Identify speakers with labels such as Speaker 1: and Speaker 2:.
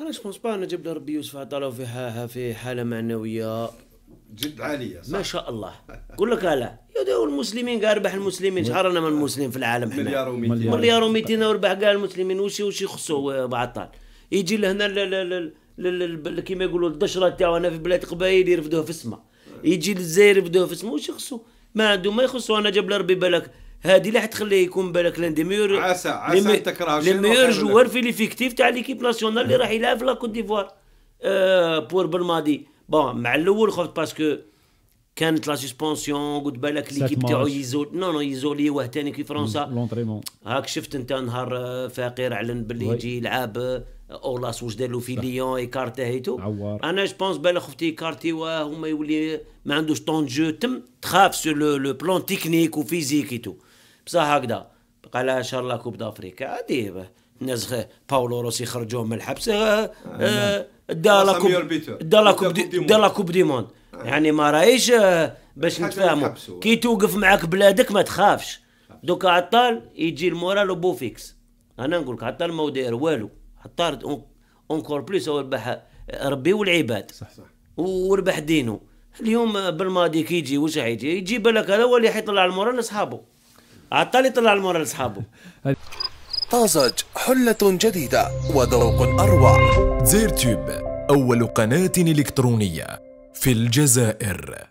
Speaker 1: انا جو بونس با انا جبنا له ربي يوسف عطاله في في حاله معنويه جد عاليه صح ما شاء الله قول لك لا يدعو المسلمين كاع ربح المسلمين شهر رانا من المسلمين في العالم حنا مليار و200 مليار و200 وربح كاع المسلمين وش وش يخصو بعطال يجي لهنا كيما يقولوا الدشره تاعو هنا في بلاد قبائل يرفدوه في السما يجي للزاير يرفدوه في السما وش يخصو ما عندهم ما يخصو انا جاب ربي بالك هذه اللي حتخليه يكون بالك لان دي ميور عسى عسى تكره لي ميور جوار في ليفيكتيف تاع ليكيب ناسيونال اللي راح يلعب في لا كوت ديفوار آه بور بالماضي بون مع الاول خوت باسكو كانت لا سسبونسيون قلت بالك ليكيب تاعو يزول نو نو يزولي واه ثاني كي فرنسا لونتريمون هاك شفت انت نهار آه، فقير اعلن باللي يجي يلعب آه، اولاس واش دار له في ليون ايكارته ايتو انا جو بونس بالك خفتي ايكارتي وهما يولي ما عندوش طون جو تم تخاف سو لو بلون تكنيك وفيزيك ايتو بصح هكذا قال ان شاء الله كوب دافريكا عادي الناس باولو روسي خرجوه من الحبس آه، دا لا كوب دا لا كوب دي موند يعني ما رايش آه، باش نتفاهموا كي توقف معاك بلادك ما تخافش دوكا عطال يجي المورال فيكس انا نقول لك عطال ما داير والو عطال اونكور بليس هو ربح ربي والعباد صح صح وربح دينه اليوم بالماضي كي يجي واش حيجي يجي بالك هذا هو اللي حيطلع المورال لصحابه عطال يطلع المورال لصحابه طازج حلة جديدة وذوق أروع زير تيوب أول قناة إلكترونية في الجزائر